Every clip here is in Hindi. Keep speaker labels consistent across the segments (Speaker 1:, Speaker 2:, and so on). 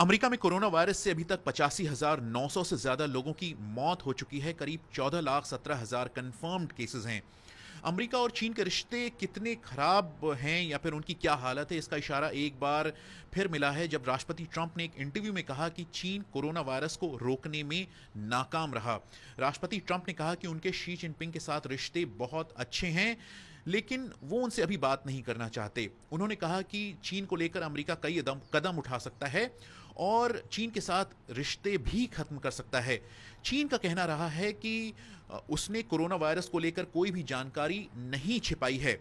Speaker 1: अमेरिका में कोरोना वायरस से अभी तक पचासी हजार नौ सौ से ज्यादा लोगों की मौत हो चुकी है करीब चौदह लाख सत्रह हजार कन्फर्म्ड केसेस हैं अमेरिका और चीन के रिश्ते कितने खराब हैं या फिर उनकी क्या हालत है इसका इशारा एक बार फिर मिला है जब राष्ट्रपति ट्रंप ने एक इंटरव्यू में कहा कि चीन कोरोना वायरस को रोकने में नाकाम रहा राष्ट्रपति ट्रंप ने कहा कि उनके शी जिनपिंग के साथ रिश्ते बहुत अच्छे हैं लेकिन वो उनसे अभी बात नहीं करना चाहते उन्होंने कहा कि चीन को लेकर अमेरिका कई कदम उठा सकता है और चीन के साथ रिश्ते भी खत्म कर सकता है चीन का कहना रहा है कि उसने कोरोना वायरस को लेकर कोई भी जानकारी नहीं छिपाई है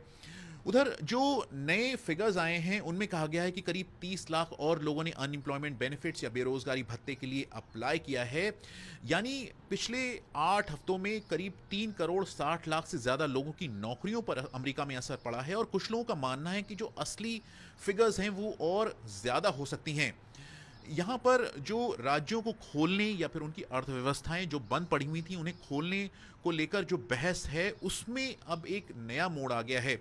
Speaker 1: उधर जो नए फिगर्स आए हैं उनमें कहा गया है कि करीब 30 लाख और लोगों ने अनएम्प्लॉयमेंट बेनिफिट्स या बेरोजगारी भत्ते के लिए अप्लाई किया है यानी पिछले आठ हफ्तों में करीब तीन करोड़ साठ लाख से ज़्यादा लोगों की नौकरियों पर अमेरिका में असर पड़ा है और कुछ लोगों का मानना है कि जो असली फिगर्स हैं वो और ज़्यादा हो सकती हैं यहाँ पर जो राज्यों को खोलने या फिर उनकी अर्थव्यवस्थाएं जो बंद पड़ी हुई थी उन्हें खोलने को लेकर जो बहस है उसमें अब एक नया मोड़ आ गया है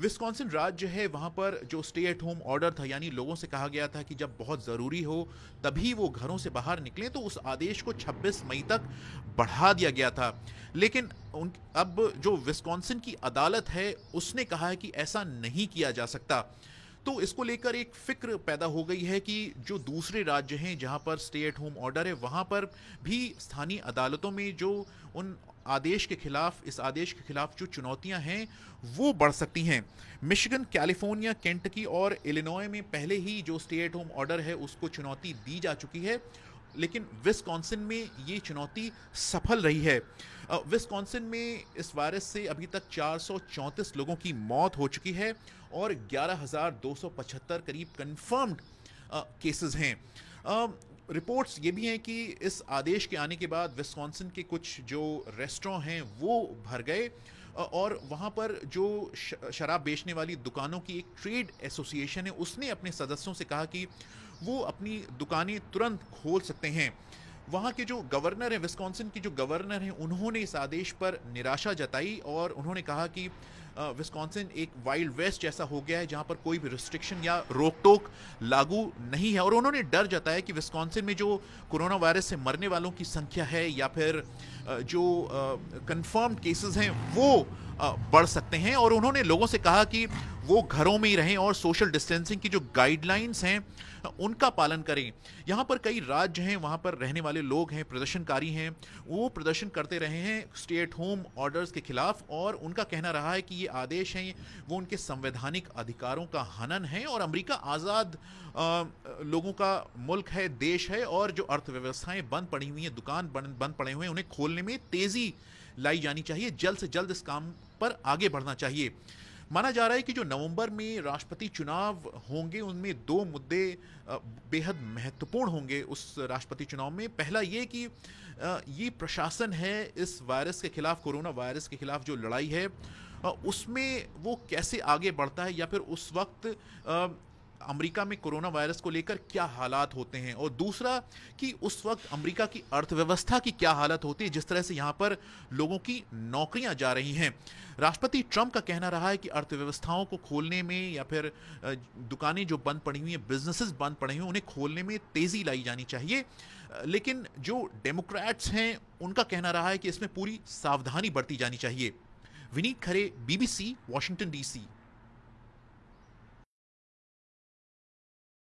Speaker 1: विस्कॉन्सिन राज्य है वहाँ पर जो स्टे एट होम ऑर्डर था यानी लोगों से कहा गया था कि जब बहुत ज़रूरी हो तभी वो घरों से बाहर निकलें तो उस आदेश को 26 मई तक बढ़ा दिया गया था लेकिन उन अब जो विस्कॉन्सिन की अदालत है उसने कहा है कि ऐसा नहीं किया जा सकता तो इसको लेकर एक फिक्र पैदा हो गई है कि जो दूसरे राज्य हैं जहां पर स्टे एट होम ऑर्डर है वहां पर भी स्थानीय अदालतों में जो उन आदेश के खिलाफ इस आदेश के खिलाफ जो चुनौतियां हैं वो बढ़ सकती हैं मिशिगन कैलिफोर्निया केंटकी और इलिनॉय में पहले ही जो स्टेट होम ऑर्डर है उसको चुनौती दी जा चुकी है लेकिन विस्कॉन्सिन में ये चुनौती सफल रही है विस्कॉन्सिन में इस वायरस से अभी तक चार लोगों की मौत हो चुकी है और ग्यारह करीब कन्फर्म्ड केसेस हैं रिपोर्ट्स ये भी हैं कि इस आदेश के आने के बाद विस्कॉन्सिन के कुछ जो रेस्टोरेंट हैं वो भर गए और वहाँ पर जो शराब बेचने वाली दुकानों की एक ट्रेड एसोसिएशन है उसने अपने सदस्यों से कहा कि वो अपनी दुकानें तुरंत खोल सकते हैं वहाँ के जो गवर्नर हैं विस्कॉन्सिन के जो गवर्नर हैं उन्होंने इस आदेश पर निराशा जताई और उन्होंने कहा कि विस्कॉन्सिन एक वाइल्ड वेस्ट जैसा हो गया है जहां पर कोई भी रिस्ट्रिक्शन या रोक टोक लागू नहीं है और उन्होंने डर जताया कि विस्कॉन्सिन में जो कोरोना वायरस से मरने वालों की संख्या है या फिर जो कन्फर्म केसेस हैं वो बढ़ सकते हैं और उन्होंने लोगों से कहा कि वो घरों में ही रहें और सोशल डिस्टेंसिंग की जो गाइडलाइंस हैं उनका पालन करें यहाँ पर कई राज्य हैं वहाँ पर रहने वाले लोग हैं प्रदर्शनकारी हैं वो प्रदर्शन करते रहे हैं स्टेट होम ऑर्डर्स के खिलाफ और उनका कहना रहा है कि ये आदेश हैं वो उनके संवैधानिक अधिकारों का हनन है और अमेरिका आज़ाद लोगों का मुल्क है देश है और जो अर्थव्यवस्थाएँ बंद पड़ी हुई हैं दुकान बंद पड़े हुए हैं उन्हें खोलने में तेज़ी लाई जानी चाहिए जल्द से जल्द इस काम पर आगे बढ़ना चाहिए माना जा रहा है कि जो नवंबर में राष्ट्रपति चुनाव होंगे उनमें दो मुद्दे बेहद महत्वपूर्ण होंगे उस राष्ट्रपति चुनाव में पहला ये कि ये प्रशासन है इस वायरस के खिलाफ कोरोना वायरस के खिलाफ जो लड़ाई है उसमें वो कैसे आगे बढ़ता है या फिर उस वक्त अमेरिका में कोरोना वायरस को लेकर क्या हालात होते हैं और दूसरा कि उस वक्त अमेरिका की अर्थव्यवस्था की क्या हालत होती है जिस तरह से यहाँ पर लोगों की नौकरियाँ जा रही हैं राष्ट्रपति ट्रंप का कहना रहा है कि अर्थव्यवस्थाओं को खोलने में या फिर दुकानें जो बंद पड़ी हुई हैं बिजनेसेस बंद पड़े हुए हैं उन्हें खोलने में तेज़ी लाई जानी चाहिए लेकिन जो डेमोक्रेट्स हैं उनका कहना रहा है कि इसमें पूरी सावधानी बरती जानी चाहिए Vineet Khare BBC Washington DC